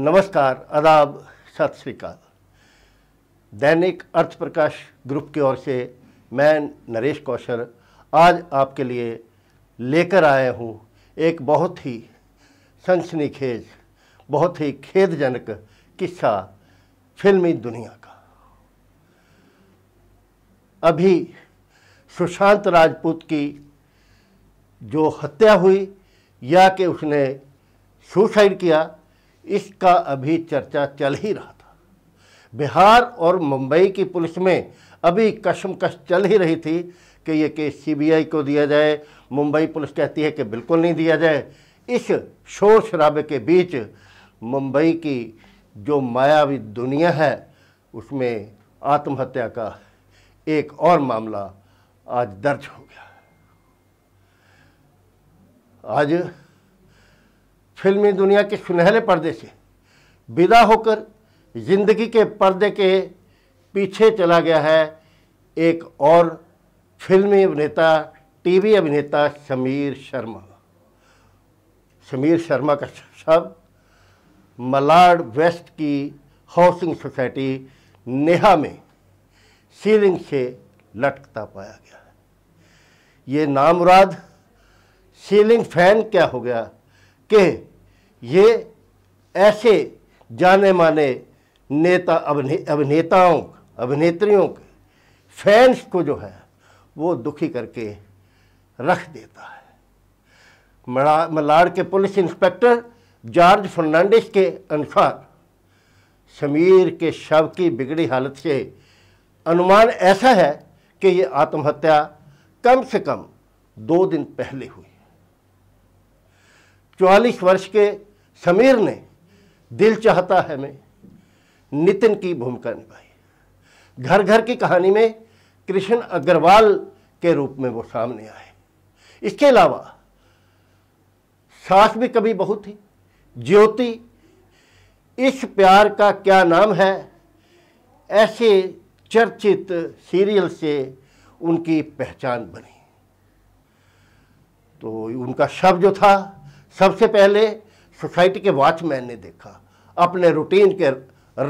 नमस्कार आदाब सत श्रीकाल दैनिक अर्थ प्रकाश ग्रुप की ओर से मैं नरेश कौशल आज आपके लिए लेकर आया हूँ एक बहुत ही सनसनीखेज बहुत ही खेदजनक किस्सा फिल्मी दुनिया का अभी सुशांत राजपूत की जो हत्या हुई या कि उसने सुसाइड किया इसका अभी चर्चा चल ही रहा था बिहार और मुंबई की पुलिस में अभी कशमकश चल ही रही थी कि ये केस सीबीआई को दिया जाए मुंबई पुलिस कहती है कि बिल्कुल नहीं दिया जाए इस शोर शराबे के बीच मुंबई की जो मायावी दुनिया है उसमें आत्महत्या का एक और मामला आज दर्ज हो गया आज फिल्मी दुनिया के सुनहरे पर्दे से विदा होकर ज़िंदगी के पर्दे के पीछे चला गया है एक और फिल्मी अभिनेता टीवी अभिनेता समीर शर्मा समीर शर्मा का शब मलाड वेस्ट की हाउसिंग सोसाइटी नेहा में सीलिंग से लटकता पाया गया ये नामुराद सीलिंग फैन क्या हो गया कि ये ऐसे जाने माने नेता अभिने अभिनेताओं अभिनेत्रियों के फैंस को जो है वो दुखी करके रख देता है मलाड के पुलिस इंस्पेक्टर जॉर्ज फर्नांडिस के अनुसार समीर के शव की बिगड़ी हालत से अनुमान ऐसा है कि ये आत्महत्या कम से कम दो दिन पहले हुई चौवालीस वर्ष के समीर ने दिल चाहता है मैं नितिन की भूमिका निभाई घर घर की कहानी में कृष्ण अग्रवाल के रूप में वो सामने आए इसके अलावा सास भी कभी बहुत थी ज्योति इस प्यार का क्या नाम है ऐसे चर्चित सीरियल से उनकी पहचान बनी तो उनका शब्द जो था सबसे पहले सोसाइटी के वॉचमैन ने देखा अपने रूटीन के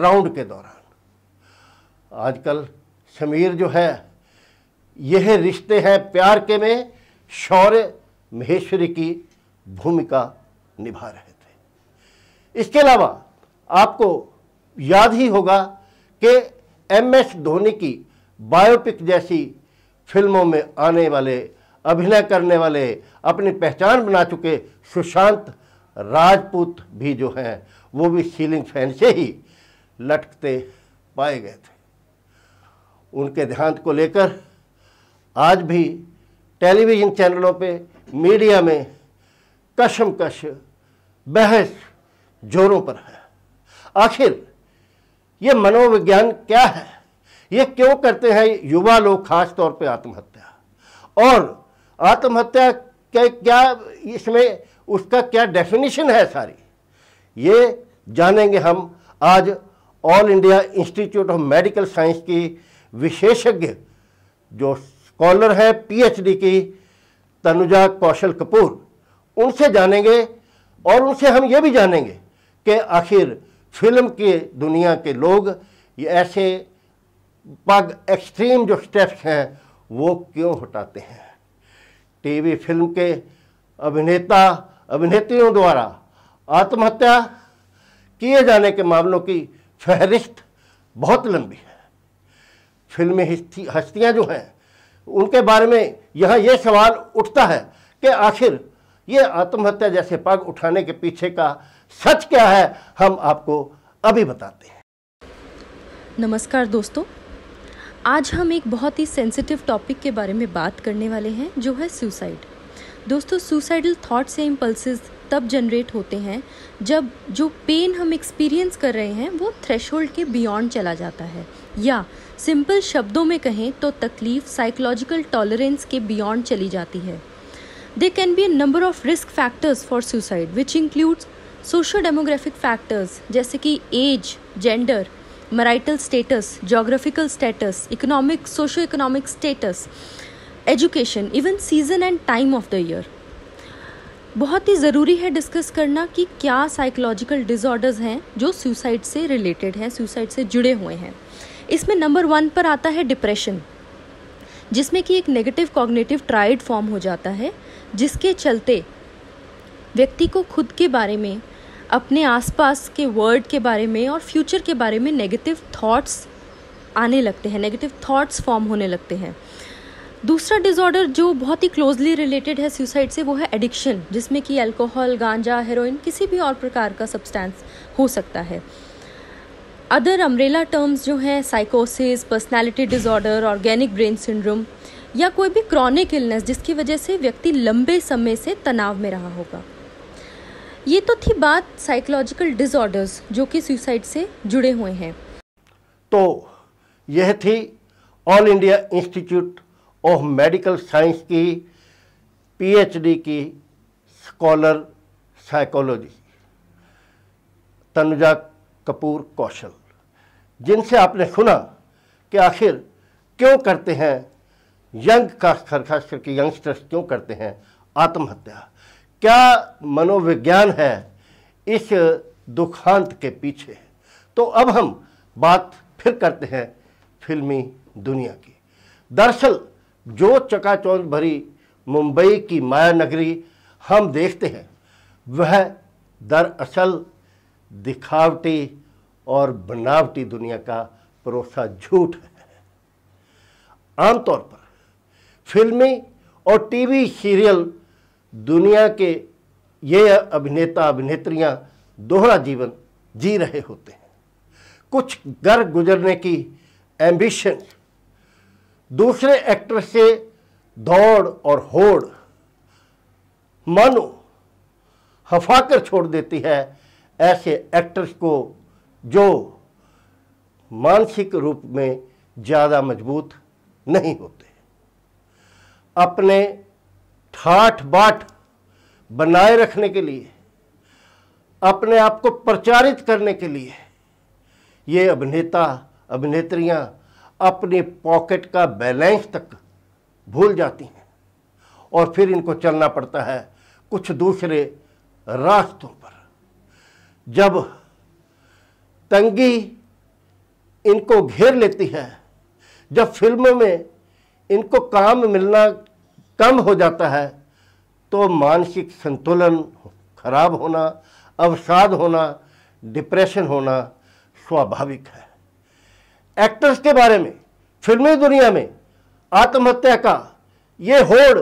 राउंड के दौरान आजकल शमीर जो है यह रिश्ते हैं प्यार के में शौर्य महेश्वरी की भूमिका निभा रहे थे इसके अलावा आपको याद ही होगा कि एम एस धोनी की बायोपिक जैसी फिल्मों में आने वाले अभिनय करने वाले अपनी पहचान बना चुके सुशांत राजपूत भी जो हैं वो भी सीलिंग फैन से ही लटकते पाए गए थे उनके देहांत को लेकर आज भी टेलीविज़न चैनलों पे मीडिया में कशमकश बहस जोरों पर है आखिर ये मनोविज्ञान क्या है ये क्यों करते हैं युवा लोग खास तौर पे आत्महत्या और आत्महत्या के क्या इसमें उसका क्या डेफिनेशन है सारी ये जानेंगे हम आज All India Institute of Medical Science की विशेषज्ञ जो स्कॉलर है पीएचडी की तनुजा कौशल कपूर उनसे जानेंगे और उनसे हम ये भी जानेंगे कि आखिर फिल्म के दुनिया के लोग ये ऐसे पग एक्सट्रीम जो स्टेप्स हैं वो क्यों हटाते हैं टीवी फिल्म के अभिनेता अभिनेत्रियों द्वारा आत्महत्या किए जाने के मामलों की फहरिस्त बहुत लंबी है फिल्मी हस्तियां जो हैं उनके बारे में यहाँ ये सवाल उठता है कि आखिर ये आत्महत्या जैसे पग उठाने के पीछे का सच क्या है हम आपको अभी बताते हैं नमस्कार दोस्तों आज हम एक बहुत ही सेंसिटिव टॉपिक के बारे में बात करने वाले हैं जो है सुसाइड दोस्तों सुसाइडल थाट्स या इम्पल्सिस तब जनरेट होते हैं जब जो पेन हम एक्सपीरियंस कर रहे हैं वो थ्रेश के बियॉन्ड चला जाता है या सिंपल शब्दों में कहें तो तकलीफ साइकोलॉजिकल टॉलरेंस के बियॉन्ड चली जाती है they can be a number of risk factors for suicide which includes socio demographic factors जैसे कि age gender marital status geographical status economic socio economic status education even season and time of the year बहुत ही ज़रूरी है discuss करना कि क्या psychological disorders हैं जो सुसाइड से रिलेटेड हैं सुसाइड से जुड़े हुए हैं इसमें नंबर वन पर आता है डिप्रेशन जिसमें कि एक नेगेटिव कॉग्नेटिव ट्राइड फॉर्म हो जाता है जिसके चलते व्यक्ति को खुद के बारे में अपने आसपास के वर्ल्ड के बारे में और फ्यूचर के बारे में नेगेटिव थॉट्स आने लगते हैं नेगेटिव थॉट्स फॉर्म होने लगते हैं दूसरा डिसऑर्डर जो बहुत ही क्लोजली रिलेटेड है सुसाइड से वो है एडिक्शन जिसमें कि अल्कोहल गांजा हेरोइन किसी भी और प्रकार का सब्सटेंस हो सकता है अदर अम्ब्रेला टर्म्स जो हैं साइकोसिस personality disorder organic brain syndrome या कोई भी क्रॉनिक इलनेस जिसकी वजह से व्यक्ति लंबे समय से तनाव में रहा होगा ये तो थी बात साइकोलॉजिकल डिसऑर्डर्स जो कि सुसाइड से जुड़े हुए हैं तो यह थी All India Institute of Medical Science की पीएचडी की स्कॉलर साइकोलॉजी तनुजा कपूर कौशल जिनसे आपने सुना कि आखिर क्यों करते हैं यंग का खास करके यंगस्टर्स क्यों करते हैं आत्महत्या क्या मनोविज्ञान है इस दुखांत के पीछे तो अब हम बात फिर करते हैं फिल्मी दुनिया की दरअसल जो चकाचौंध भरी मुंबई की माया नगरी हम देखते हैं वह दरअसल दिखावटी और बनावटी दुनिया का परोसा झूठ है आमतौर पर फिल्मी और टीवी सीरियल दुनिया के ये अभिनेता अभिनेत्रियां दोहरा जीवन जी रहे होते हैं कुछ घर गुजरने की एम्बिशन दूसरे एक्टर से दौड़ और होड़ मानो हफाकर छोड़ देती है ऐसे एक्टर्स को जो मानसिक रूप में ज़्यादा मजबूत नहीं होते अपने ठाठ बाट बनाए रखने के लिए अपने आप को प्रचारित करने के लिए ये अभिनेता अभिनेत्रियां अपने पॉकेट का बैलेंस तक भूल जाती हैं और फिर इनको चलना पड़ता है कुछ दूसरे रास्तों पर जब तंगी इनको घेर लेती है जब फिल्म में इनको काम मिलना कम हो जाता है तो मानसिक संतुलन खराब होना अवसाद होना डिप्रेशन होना स्वाभाविक है एक्टर्स के बारे में फिल्मी दुनिया में आत्महत्या का ये होड़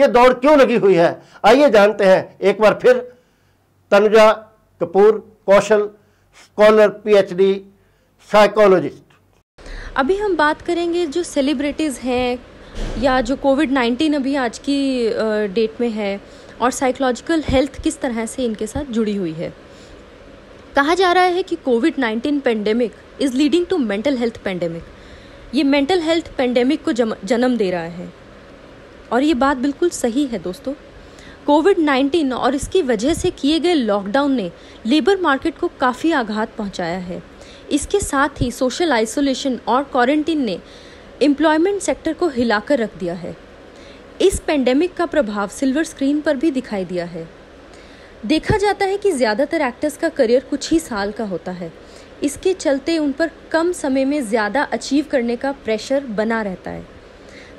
ये दौड़ क्यों लगी हुई है आइए जानते हैं एक बार फिर Tanuja Kapoor Kaushal scholar PhD psychologist अभी हम बात करेंगे जो सेलिब्रिटीज़ हैं या जो कोविड नाइन्टीन अभी आज की डेट में है और साइकोलॉजिकल हेल्थ किस तरह से इनके साथ जुड़ी हुई है कहा जा रहा है कि COVID nineteen pandemic is leading to mental health pandemic ये मेंटल हेल्थ पेंडेमिक को जन्म दे रहा है और ये बात बिल्कुल सही है दोस्तों कोविड 19 और इसकी वजह से किए गए लॉकडाउन ने लेबर मार्केट को काफ़ी आघात पहुंचाया है इसके साथ ही सोशल आइसोलेशन और क्वारंटीन ने एम्प्लॉयमेंट सेक्टर को हिलाकर रख दिया है इस पेंडेमिक का प्रभाव सिल्वर स्क्रीन पर भी दिखाई दिया है देखा जाता है कि ज़्यादातर एक्टर्स का करियर कुछ ही साल का होता है इसके चलते उन पर कम समय में ज़्यादा अचीव करने का प्रेशर बना रहता है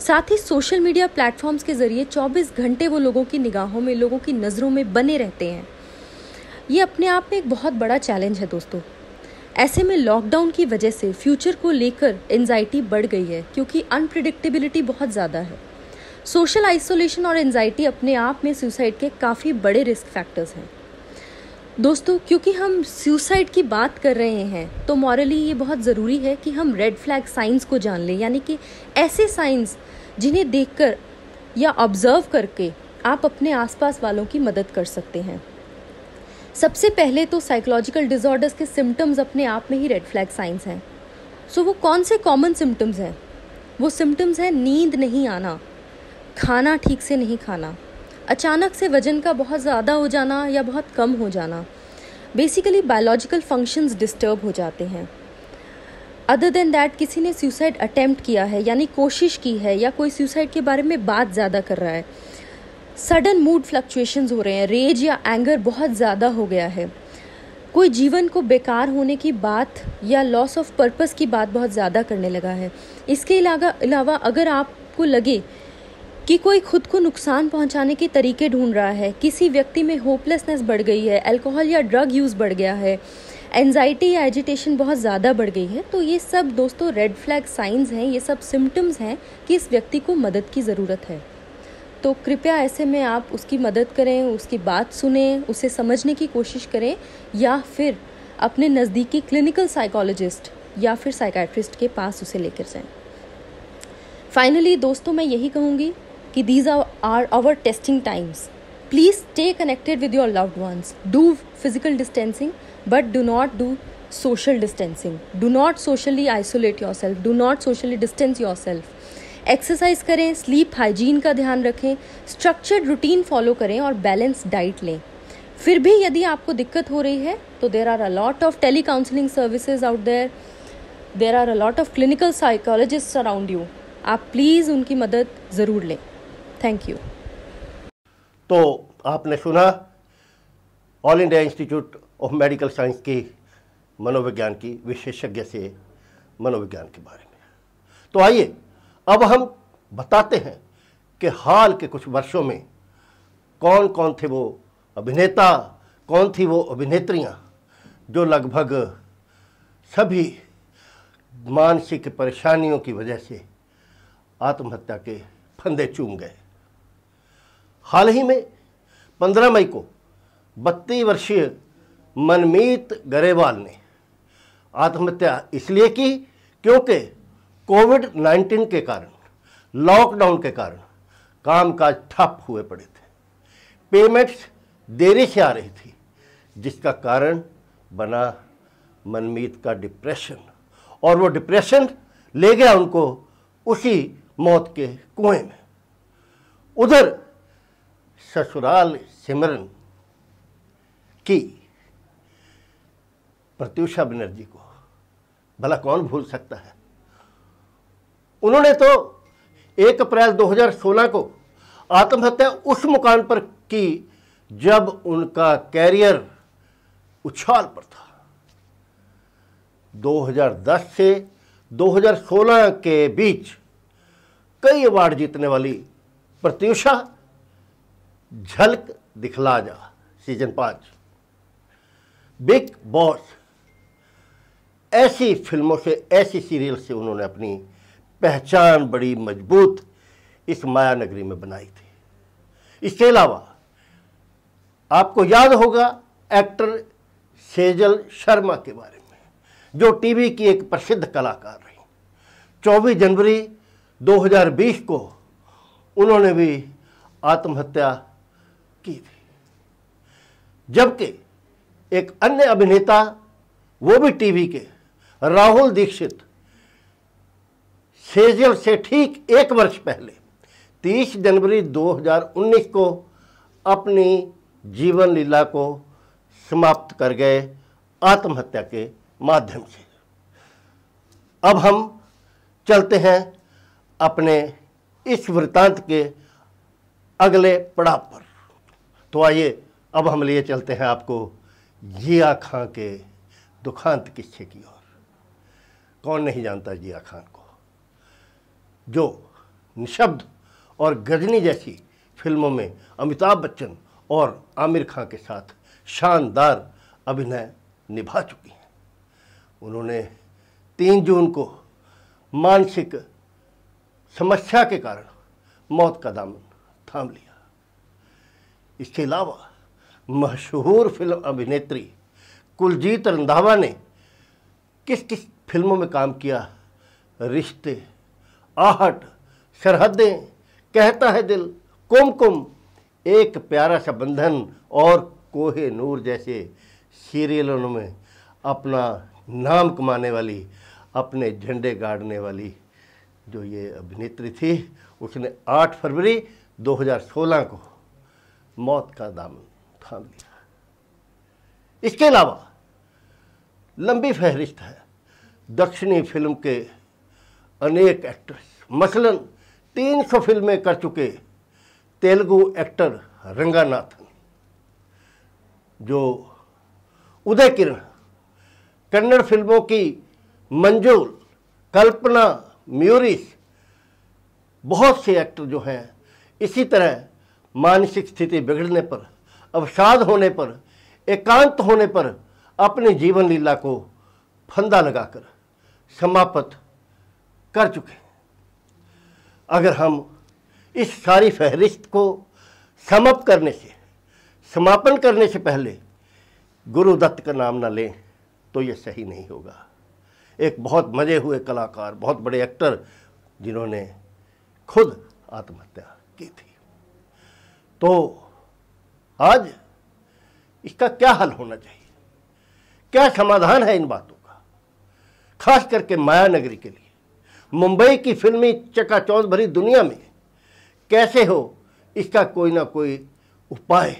साथ ही सोशल मीडिया प्लेटफॉर्म्स के ज़रिए 24 घंटे वो लोगों की निगाहों में लोगों की नज़रों में बने रहते हैं ये अपने आप में एक बहुत बड़ा चैलेंज है दोस्तों ऐसे में लॉकडाउन की वजह से फ्यूचर को लेकर एनजाइटी बढ़ गई है क्योंकि अनप्रिडिक्टेबिलिटी बहुत ज़्यादा है सोशल आइसोलेशन और एनजाइटी अपने आप में सुसाइड के काफ़ी बड़े रिस्क फैक्टर्स हैं दोस्तों क्योंकि हम सुसाइड की बात कर रहे हैं तो मॉरली ये बहुत ज़रूरी है कि हम रेड फ्लैग साइंस को जान लें यानी कि ऐसे साइंस जिन्हें देखकर या ऑब्ज़र्व करके आप अपने आसपास वालों की मदद कर सकते हैं सबसे पहले तो साइकोलॉजिकल डिसऑर्डर्स के सिम्टम्स अपने आप में ही रेड फ्लैग साइंस हैं सो वो कौन से कॉमन सिम्टम्स हैं वो सिम्टम्स हैं नींद नहीं आना खाना ठीक से नहीं खाना अचानक से वजन का बहुत ज़्यादा हो जाना या बहुत कम हो जाना बेसिकली बायोलॉजिकल फंक्शंस डिस्टर्ब हो जाते हैं अदर देन दैट किसी ने सुसाइड अटैम्प्ट किया है यानी कोशिश की है या कोई सुसाइड के बारे में बात ज़्यादा कर रहा है सडन मूड फ्लक्चुएशंस हो रहे हैं रेज या एंगर बहुत ज़्यादा हो गया है कोई जीवन को बेकार होने की बात या लॉस ऑफ पर्पस की बात बहुत ज़्यादा करने लगा है इसके अलावा अगर आपको लगे कि कोई खुद को नुकसान पहुंचाने के तरीके ढूंढ रहा है किसी व्यक्ति में होपलेसनेस बढ़ गई है अल्कोहल या ड्रग यूज़ बढ़ गया है एनजाइटी या एजिटेशन बहुत ज़्यादा बढ़ गई है तो ये सब दोस्तों रेड फ्लैग साइंस हैं ये सब सिम्टम्स हैं कि इस व्यक्ति को मदद की ज़रूरत है तो कृपया ऐसे में आप उसकी मदद करें उसकी बात सुने उसे समझने की कोशिश करें या फिर अपने नज़दीकी क्लिनिकल साइकोलॉजिस्ट या फिर साइकाट्रिस्ट के पास उसे लेकर जाएं फाइनली दोस्तों मैं यही कहूँगी कि these are our testing times please stay connected with your loved ones do physical distancing but do not do social distancing do not socially isolate yourself do not socially distance yourself exercise करें sleep hygiene का ध्यान रखें structured routine follow करें और balance diet लें फिर भी यदि आपको दिक्कत हो रही है तो there are a lot of tele counselling services out there there are a lot of clinical psychologist around you आप प्लीज़ उनकी मदद ज़रूर लें थैंक यू तो आपने सुना All India Institute of Medical Science की मनोविज्ञान की विशेषज्ञ से मनोविज्ञान के बारे में तो आइए अब हम बताते हैं कि हाल के कुछ वर्षों में कौन कौन थे वो अभिनेता कौन थी वो अभिनेत्रियां जो लगभग सभी मानसिक परेशानियों की वजह से आत्महत्या के फंदे चूम गए हाल ही में 15 मई को बत्तीस वर्षीय मनमीत गरेवाल ने आत्महत्या इसलिए की क्योंकि कोविड 19 के कारण लॉकडाउन के कारण कामकाज ठप हुए पड़े थे पेमेंट्स देरी से आ रही थी जिसका कारण बना मनमीत का डिप्रेशन और वो डिप्रेशन ले गया उनको उसी मौत के कुएं में उधर ससुराल सिमरन की प्रत्युषा बनर्जी को भला कौन भूल सकता है उन्होंने तो 1 अप्रैल 2016 को आत्महत्या उस मुकाम पर की जब उनका कैरियर उछाल पर था 2010 से 2016 के बीच कई अवार्ड जीतने वाली प्रत्युषा झलक दिखला जा सीजन पाँच बिग बॉस ऐसी फिल्मों से ऐसी सीरियल से उन्होंने अपनी पहचान बड़ी मजबूत इस माया नगरी में बनाई थी इसके अलावा आपको याद होगा एक्टर सेजल शर्मा के बारे में जो टीवी की एक प्रसिद्ध कलाकार रही 24 जनवरी 2020 को उन्होंने भी आत्महत्या की थी जबकि एक अन्य अभिनेता वो भी टीवी के राहुल दीक्षित सेजल से ठीक एक वर्ष पहले 30 जनवरी 2019 को अपनी जीवन लीला को समाप्त कर गए आत्महत्या के माध्यम से अब हम चलते हैं अपने इस वृतांत के अगले पड़ाव पर तो आइए अब हम लिए चलते हैं आपको जिया खां के दुखांत किस्से की ओर कौन नहीं जानता जिया खान को जो निशब्द और गजनी जैसी फिल्मों में अमिताभ बच्चन और आमिर खां के साथ शानदार अभिनय निभा चुकी हैं उन्होंने तीन जून को मानसिक समस्या के कारण मौत का दामन थाम लिया इसके अलावा मशहूर फिल्म अभिनेत्री कुलजीत रंधावा ने किस किस फिल्मों में काम किया रिश्ते आहट सरहदें कहता है दिल कुम कुम एक प्यारा सा बंधन और कोहे नूर जैसे सीरियलों में अपना नाम कमाने वाली अपने झंडे गाड़ने वाली जो ये अभिनेत्री थी उसने 8 फरवरी 2016 को मौत का दामन थाम लिया इसके अलावा लंबी फहरिस्त है दक्षिणी फिल्म के अनेक एक्टर्स मसलन 300 फिल्में कर चुके तेलुगु एक्टर रंगानाथन जो उदय किरण कन्नड़ फिल्मों की मंजूल कल्पना म्यूरिस बहुत से एक्टर जो हैं इसी तरह मानसिक स्थिति बिगड़ने पर अवसाद होने पर एकांत होने पर अपनी जीवन लीला को फंदा लगाकर समाप्त कर चुके हैं अगर हम इस सारी फहरिस्त को समाप्त करने से समापन करने से पहले गुरुदत्त का नाम ना लें तो ये सही नहीं होगा एक बहुत मजे हुए कलाकार बहुत बड़े एक्टर जिन्होंने खुद आत्महत्या की थी तो आज इसका क्या हल होना चाहिए क्या समाधान है इन बातों का खास करके माया नगरी के लिए मुंबई की फिल्मी चकाचौंध भरी दुनिया में कैसे हो इसका कोई ना कोई उपाय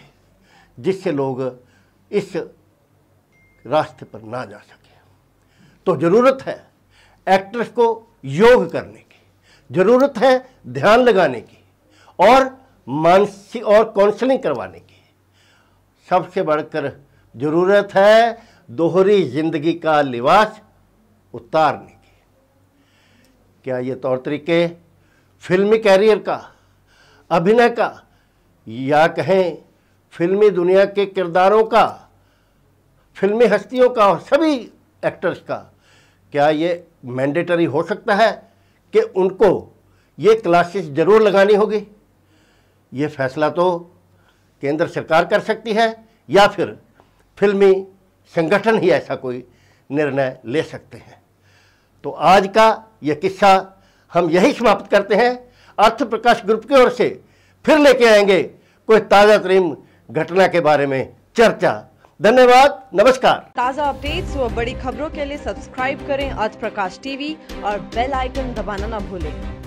जिससे लोग इस रास्ते पर ना जा सके तो ज़रूरत है एक्ट्रेस को योग करने की ज़रूरत है ध्यान लगाने की और मानसिक और काउंसलिंग करवाने की सबसे बढ़कर ज़रूरत है दोहरी ज़िंदगी का लिबास उतारने की क्या ये तौर तरीके फिल्मी कैरियर का अभिनय का या कहें फिल्मी दुनिया के किरदारों का फिल्मी हस्तियों का और सभी एक्टर्स का क्या ये मैंडेटरी हो सकता है कि उनको ये क्लासेस ज़रूर लगानी होगी ये फैसला तो केंद्र सरकार कर सकती है या फिर फिल्मी संगठन ही ऐसा कोई निर्णय ले सकते हैं तो आज का यह किस्सा हम यही समाप्त करते हैं अर्थ प्रकाश ग्रुप की ओर से फिर लेके आएंगे कोई ताज़ा तरीन घटना के बारे में चर्चा धन्यवाद नमस्कार ताज़ा अपडेट्स और बड़ी खबरों के लिए सब्सक्राइब करें अर्थ प्रकाश टीवी और बेल आइकन दबाना न भूलें